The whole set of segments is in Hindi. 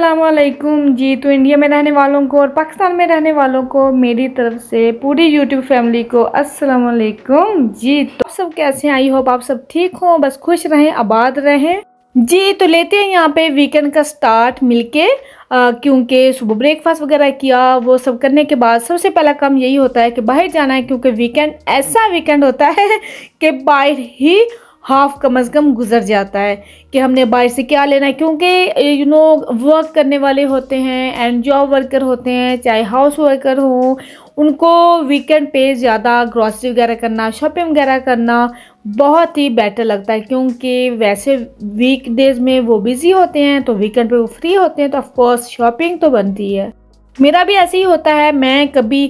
असलकुम जी तो इंडिया में रहने वालों को और पाकिस्तान में रहने वालों को मेरी तरफ से पूरी यूट्यूब फैमिली को असलकुम जी तो सब कैसे हैं आई होप आप सब ठीक हो बस खुश रहें आबाद रहें जी तो लेते हैं यहाँ पे वीकेंड का स्टार्ट मिलके क्योंकि सुबह ब्रेकफास्ट वगैरह किया वो सब करने के बाद सबसे पहला काम यही होता है कि बाहर जाना है क्योंकि वीकेंड ऐसा वीकेंड होता है कि बाहर ही हाफ कम अज़ कम गुजर जाता है कि हमने बाहर से क्या लेना है क्योंकि यू नो वर्क करने वाले होते हैं एंड जॉब वर्कर होते हैं चाहे हाउस वर्कर हों उनको वीकेंड पे ज़्यादा ग्रॉसरी वगैरह करना शॉपिंग वगैरह करना बहुत ही बेटर लगता है क्योंकि वैसे वीक डेज़ में वो बिज़ी होते हैं तो वीकेंड पे वो फ्री होते हैं तो ऑफ़ कोर्स शॉपिंग तो बनती है मेरा भी ऐसे ही होता है मैं कभी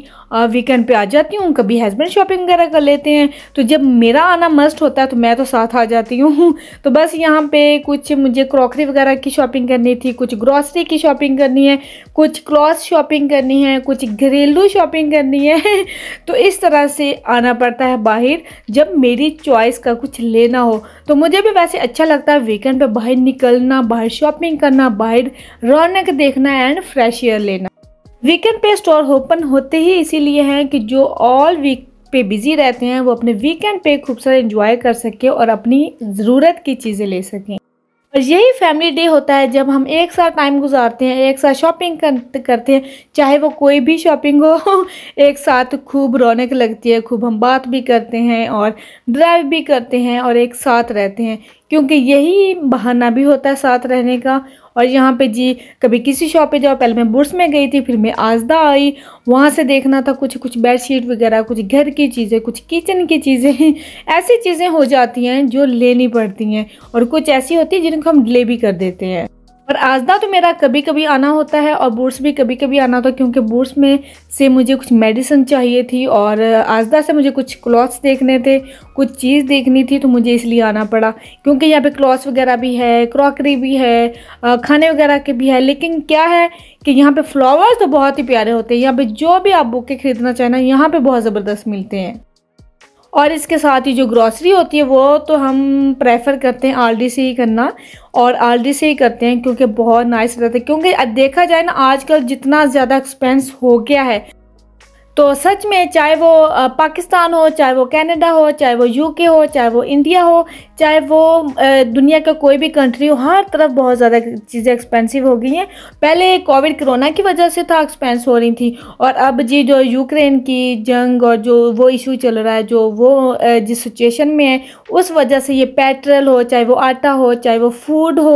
वीकेंड पे आ जाती हूँ कभी हस्बैंड शॉपिंग वगैरह कर लेते हैं तो जब मेरा आना मस्ट होता है तो मैं तो साथ आ जाती हूँ तो बस यहाँ पे कुछ मुझे क्रॉकरी वगैरह की शॉपिंग करनी थी कुछ ग्रॉसरी की शॉपिंग करनी है कुछ क्लॉथ शॉपिंग करनी है कुछ घरेलू शॉपिंग करनी है तो इस तरह से आना पड़ता है बाहर जब मेरी चॉइस का कुछ लेना हो तो मुझे भी वैसे अच्छा लगता है वीकेंड पर बाहर निकलना बाहर शॉपिंग करना बाहर रौनक देखना एंड फ्रेश एयर लेना वीकेंड पे स्टोर ओपन होते ही इसीलिए हैं कि जो ऑल वीक पे बिजी रहते हैं वो अपने वीकेंड पे खूब सारा इंजॉय कर सकें और अपनी ज़रूरत की चीज़ें ले सकें और यही फैमिली डे होता है जब हम एक साथ टाइम गुजारते हैं एक साथ शॉपिंग करते हैं चाहे वो कोई भी शॉपिंग हो एक साथ खूब रौनक लगती है खूब हम बात भी करते हैं और ड्राइव भी करते हैं और एक साथ रहते हैं क्योंकि यही बहाना भी होता है साथ रहने का और यहाँ पे जी कभी किसी शॉप पे जाओ पहले मैं बुर्स में गई थी फिर मैं आजदा आई वहाँ से देखना था कुछ कुछ बेडशीट वगैरह कुछ घर की चीज़ें कुछ किचन की चीज़ें ऐसी चीज़ें हो जाती हैं जो लेनी पड़ती हैं और कुछ ऐसी होती हैं जिनको हम डिले भी कर देते हैं और आजदा तो मेरा कभी कभी आना होता है और बूट्स भी कभी कभी आना होता है क्योंकि बूट्स में से मुझे कुछ मेडिसिन चाहिए थी और आजदा से मुझे कुछ क्लॉथ्स देखने थे कुछ चीज़ देखनी थी तो मुझे इसलिए आना पड़ा क्योंकि यहाँ पे क्लॉथ्स वगैरह भी है क्रॉकरी भी है खाने वगैरह के भी है लेकिन क्या है कि यहाँ पर फ्लावर्स तो बहुत ही प्यारे होते हैं यहाँ पर जो भी आप बुके खरीदना चाहें ना यहाँ पर बहुत ज़बरदस्त मिलते हैं और इसके साथ ही जो ग्रॉसरी होती है वो तो हम प्रेफर करते हैं आलडी से ही करना और आलडी से ही करते हैं क्योंकि बहुत नाइस रहता है क्योंकि देखा जाए ना आजकल जितना ज़्यादा एक्सपेंस हो गया है तो सच में चाहे वो पाकिस्तान हो चाहे वो कनाडा हो चाहे वो यूके हो चाहे वो इंडिया हो चाहे वो दुनिया का कोई भी कंट्री हो हर तरफ बहुत ज़्यादा चीज़ें एक्सपेंसिव हो गई हैं पहले कोविड कोरोना की वजह से था एक्सपेंस हो रही थी और अब जी जो यूक्रेन की जंग और जो वो इशू चल रहा है जो वो जिस सिचुएशन में है उस वजह से ये पेट्रोल हो चाहे वो आटा हो चाहे वो फूड हो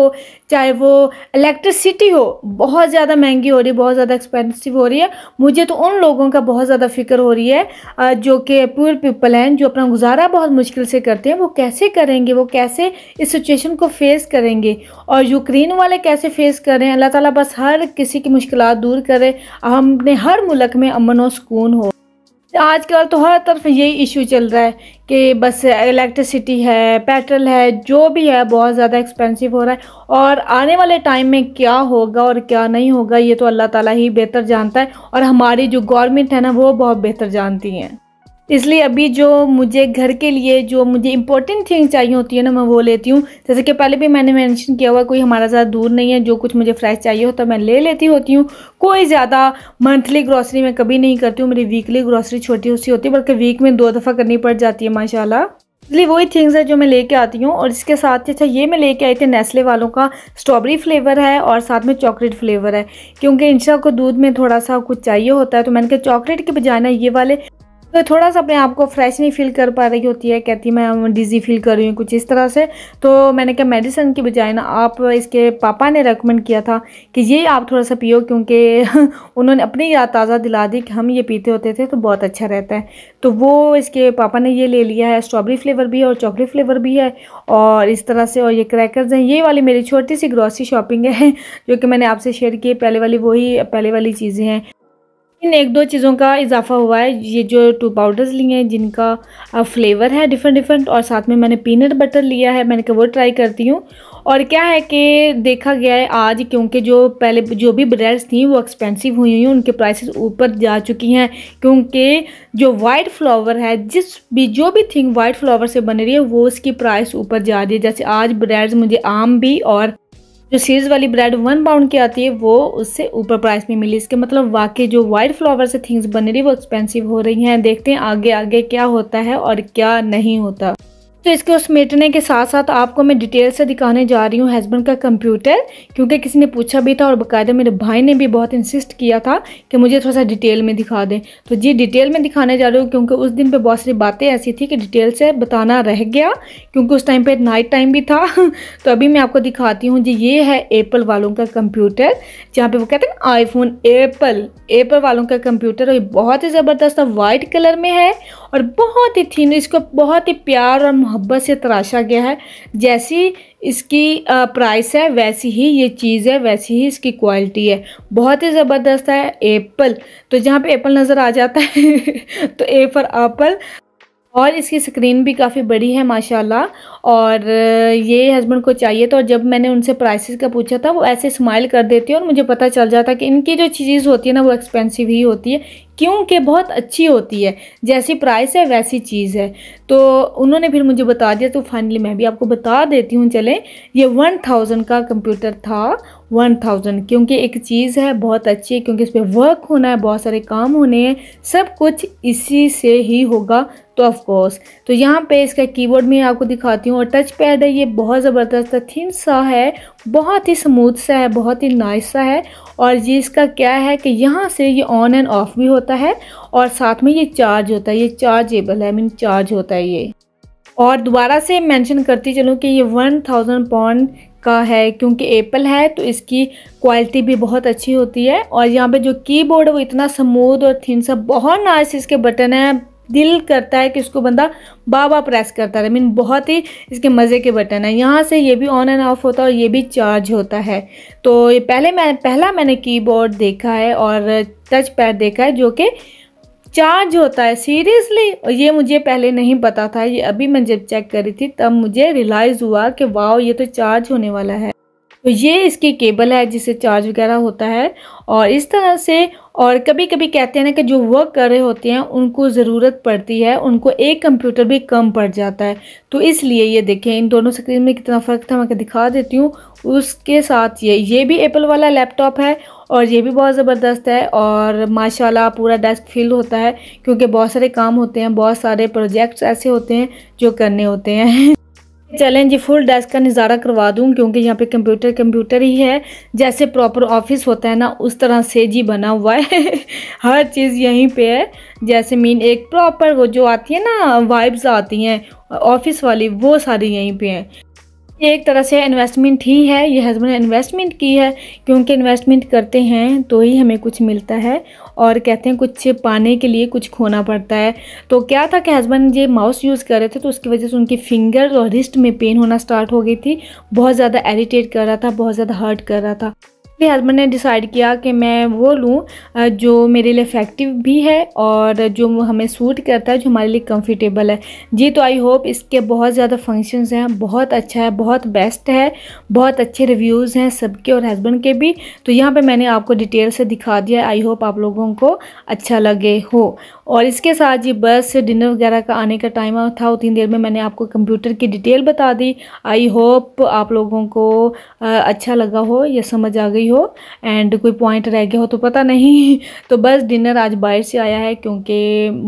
चाहे वो इलेक्ट्रिसिटी हो बहुत ज़्यादा महंगी हो रही है बहुत ज़्यादा एक्सपेंसिव हो रही है मुझे तो उन लोगों का बहुत ज़्यादा फिक्र हो रही है जो कि पुअर पीपल हैं जो अपना गुजारा बहुत मुश्किल से करते हैं वो कैसे करेंगे वो कैसे इस सिचुएशन को फेस करेंगे और यूक्रेन वाले कैसे फेस कर रहे हैं अल्लाह ताला बस हर किसी की मुश्किल दूर करे हमने हर मुल्क में अमन और सुकून हो आजकल तो हर तरफ यही इशू चल रहा है कि बस इलेक्ट्रिसिटी है पेट्रोल है जो भी है बहुत ज़्यादा एक्सपेंसिव हो रहा है और आने वाले टाइम में क्या होगा और क्या नहीं होगा ये तो अल्लाह ताला ही बेहतर जानता है और हमारी जो गवर्नमेंट है ना वो बहुत बेहतर जानती हैं इसलिए अभी जो मुझे घर के लिए जो मुझे इंपॉर्टेंट थिंग चाहिए होती है ना मैं वो लेती हूँ जैसे कि पहले भी मैंने मेंशन किया हुआ कोई हमारा ज़्यादा दूर नहीं है जो कुछ मुझे फ्रेश चाहिए होता है मैं ले लेती होती हूँ कोई ज़्यादा मंथली ग्रॉसरी मैं कभी नहीं करती हूँ मेरी वीकली ग्रॉसरी छोटी सी होती है बल्कि वीक में दो दफ़ा करनी पड़ जाती है माशाला इसलिए वही थिंग्स है जो मैं लेके आती हूँ और इसके साथ ही अच्छा ये मैं लेके आई थी नेस्ले वालों का स्ट्रॉबेरी फ्लेवर है और साथ में चॉकलेट फ्लेवर है क्योंकि इंशा को दूध में थोड़ा सा कुछ चाहिए होता है तो मैंने कहा चॉकलेट के बजाय ना ये वाले तो थोड़ा सा अपने आप को फ्रेश नहीं फील कर पा रही होती है कहती मैं डिज़ी फील कर रही हूँ कुछ इस तरह से तो मैंने कहा मेडिसिन की बजाय ना आप इसके पापा ने रेकमेंड किया था कि ये आप थोड़ा सा पियो क्योंकि उन्होंने अपनी याद ताज़ा दिला दी कि हम ये पीते होते थे तो बहुत अच्छा रहता है तो वो इसके पापा ने ये ले लिया है स्ट्रॉबेरी फ्लेवर भी है और चॉकलेट फ्लेवर भी है और इस तरह से और ये क्रैकर्स हैं ये वाली मेरी छोटी सी ग्रॉसरी शॉपिंग है जो कि मैंने आपसे शेयर की पहले वाली वही पहले वाली चीज़ें हैं इन एक दो चीज़ों का इजाफा हुआ है ये जो टू पाउडर्स लिए हैं जिनका फ्लेवर है डिफरेंट डिफरेंट और साथ में मैंने पीनट बटर लिया है मैंने कहा वो ट्राई करती हूँ और क्या है कि देखा गया है आज क्योंकि जो पहले जो भी ब्रेड्स थी वो एक्सपेंसिव हुई हुई हैं उनके प्राइसेस ऊपर जा चुकी हैं क्योंकि जो वाइट फ्लावर है जिस भी जो भी थिंग वाइट फ्लावर से बन रही है वो उसकी प्राइस ऊपर जा रही है जैसे आज ब्रेड्स मुझे आम भी और जो सीरीज वाली ब्रेड वन पाउंड की आती है वो उससे ऊपर प्राइस में मिली इसके मतलब वाकई जो वाइट फ्लावर से थिंग्स बन रही वो एक्सपेंसिव हो रही हैं देखते हैं आगे आगे क्या होता है और क्या नहीं होता तो इसके उस मेटने के साथ साथ आपको मैं डिटेल से दिखाने जा रही हूँ हस्बैंड का कंप्यूटर क्योंकि किसी ने पूछा भी था और बाकायदा मेरे भाई ने भी बहुत इंसिस्ट किया था कि मुझे थोड़ा सा डिटेल में दिखा दें तो जी डिटेल में दिखाने जा रही हूँ क्योंकि उस दिन पर बहुत सारी बातें ऐसी थी कि डिटेल से बताना रह गया क्योंकि उस टाइम पर नाइट टाइम भी था तो अभी मैं आपको दिखाती हूँ जी ये है एप्पल वालों का कंप्यूटर जहाँ पर वो कहते हैं ना आईफोन एप्पल एप्पल वालों का कंप्यूटर और बहुत ही ज़बरदस्त वाइट कलर में है और बहुत ही थीन इसको बहुत ही प्यार और मोहब्बत से तराशा गया है जैसी इसकी प्राइस है वैसी ही ये चीज़ है वैसी ही इसकी क्वालिटी है बहुत ही ज़बरदस्त है एप्पल तो जहाँ पे एप्पल नज़र आ जाता है तो ए फॉर एप्पल और इसकी स्क्रीन भी काफ़ी बड़ी है माशाल्लाह और ये हस्बैंड को चाहिए था और जब मैंने उनसे प्राइसेस का पूछा था वो ऐसे स्माइल कर देती है और मुझे पता चल जाता कि इनकी जो चीज़ होती है ना वो एक्सपेंसिव ही होती है क्योंकि बहुत अच्छी होती है जैसी प्राइस है वैसी चीज़ है तो उन्होंने फिर मुझे बता दिया तो फाइनली मैं भी आपको बता देती हूँ चलें ये वन थाउजेंड का कंप्यूटर था वन थाउजेंड क्योंकि एक चीज़ है बहुत अच्छी है क्योंकि इस पर वर्क होना है बहुत सारे काम होने हैं सब कुछ इसी से ही होगा तो ऑफकोर्स तो यहाँ पे इसका कीबोर्ड में आपको दिखाती हूँ और टच पैड है ये बहुत ज़बरदस्त है थिन सा है बहुत ही स्मूथ सा है बहुत ही नाइस सा है और ये इसका क्या है कि यहाँ से ये ऑन एंड ऑफ भी होता है और साथ में ये चार्ज होता है ये चार्जेबल है आई मीन चार्ज होता है ये और दोबारा से मेंशन करती चलूँ कि ये वन थाउजेंड पॉइंट का है क्योंकि एप्पल है तो इसकी क्वालिटी भी बहुत अच्छी होती है और यहाँ पे जो कीबोर्ड है वो इतना स्मूथ और थिन सा बहुत नाइस इसके बटन है दिल करता है कि इसको बंदा बार बार प्रेस करता रहे मीन बहुत ही इसके मज़े के बटन है यहाँ से ये भी ऑन एंड ऑफ होता है और ये भी चार्ज होता है तो ये पहले मैं पहला मैंने कीबोर्ड देखा है और टच पैड देखा है जो कि चार्ज होता है सीरियसली और ये मुझे पहले नहीं पता था ये अभी मैं जब चेक करी थी तब मुझे रियलाइज़ हुआ कि वाओ ये तो चार्ज होने वाला है तो ये इसकी केबल है जिससे चार्ज वगैरह होता है और इस तरह से और कभी कभी कहते हैं ना कि जो वर्क कर रहे होते हैं उनको ज़रूरत पड़ती है उनको एक कंप्यूटर भी कम पड़ जाता है तो इसलिए ये देखें इन दोनों स्क्रीन में कितना फ़र्क था मैं दिखा देती हूँ उसके साथ ये ये भी एप्पल वाला लैपटॉप है और ये भी बहुत ज़बरदस्त है और माशाल्लाह पूरा डेस्क फिल होता है क्योंकि बहुत सारे काम होते हैं बहुत सारे प्रोजेक्ट्स ऐसे होते हैं जो करने होते हैं चलें जी फुल डेस्क का नज़ारा करवा दूँ क्योंकि यहाँ पे कंप्यूटर कंप्यूटर ही है जैसे प्रॉपर ऑफिस होता है ना उस तरह से जी बना हुआ है हर चीज़ यहीं पे है जैसे मीन एक प्रॉपर वो जो आती है ना वाइब्स आती हैं ऑफिस वाली वो सारी यहीं पे हैं एक तरह से इन्वेस्टमेंट ही है ये हस्बैंड ने इन्वेस्टमेंट की है क्योंकि इन्वेस्टमेंट करते हैं तो ही हमें कुछ मिलता है और कहते हैं कुछ पाने के लिए कुछ खोना पड़ता है तो क्या था कि हस्बैंड ये माउस यूज़ कर रहे थे तो उसकी वजह से उनकी फिंगर और रिस्ट में पेन होना स्टार्ट हो गई थी बहुत ज़्यादा इरीटेट कर रहा था बहुत ज़्यादा हर्ट कर रहा था मेरे हस्बैंड ने डिसाइड किया कि मैं वो लूँ जो मेरे लिए इफ़ेक्टिव भी है और जो हमें सूट करता है जो हमारे लिए कंफर्टेबल है जी तो आई होप इसके बहुत ज़्यादा फंक्शंस हैं बहुत अच्छा है बहुत बेस्ट है बहुत अच्छे रिव्यूज़ हैं सबके और हस्बैंड के भी तो यहाँ पे मैंने आपको डिटेल से दिखा दिया आई होप आप लोगों को अच्छा लगे हो और इसके साथ जी बस डिनर वगैरह का आने का टाइम था उतनी देर में मैंने आपको कंप्यूटर की डिटेल बता दी आई होप आप लोगों को अच्छा लगा हो या समझ आ गई रही हो एंड कोई पॉइंट रह गया हो तो पता नहीं तो बस डिनर आज बाहर से आया है क्योंकि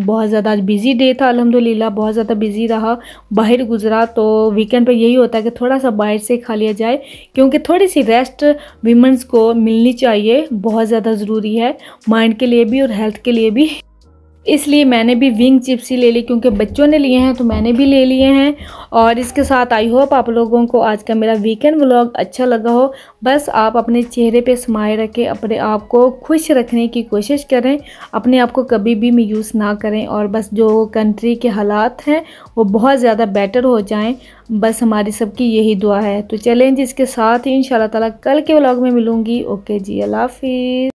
बहुत ज़्यादा आज बिज़ी डे था अलहमदिल्ला बहुत ज़्यादा बिज़ी रहा बाहर गुजरा तो वीकेंड पर यही होता है कि थोड़ा सा बाहर से खा लिया जाए क्योंकि थोड़ी सी रेस्ट वीमेंस को मिलनी चाहिए बहुत ज़्यादा ज़रूरी है माइंड के लिए भी और हेल्थ के लिए भी इसलिए मैंने भी विंग चिप्स ही ले ली क्योंकि बच्चों ने लिए हैं तो मैंने भी ले लिए हैं और इसके साथ आई होप आप लोगों को आज का मेरा वीकेंड व्लॉग अच्छा लगा हो बस आप अपने चेहरे पे समाए रखें अपने आप को खुश रखने की कोशिश करें अपने आप को कभी भी यूज़ ना करें और बस जो कंट्री के हालात हैं वो बहुत ज़्यादा बेटर हो जाएँ बस हमारी सबकी यही दुआ है तो चलें इसके साथ ही इन ताला कल के व्लॉग में मिलूँगी ओके जी अल्लाह हाफिज़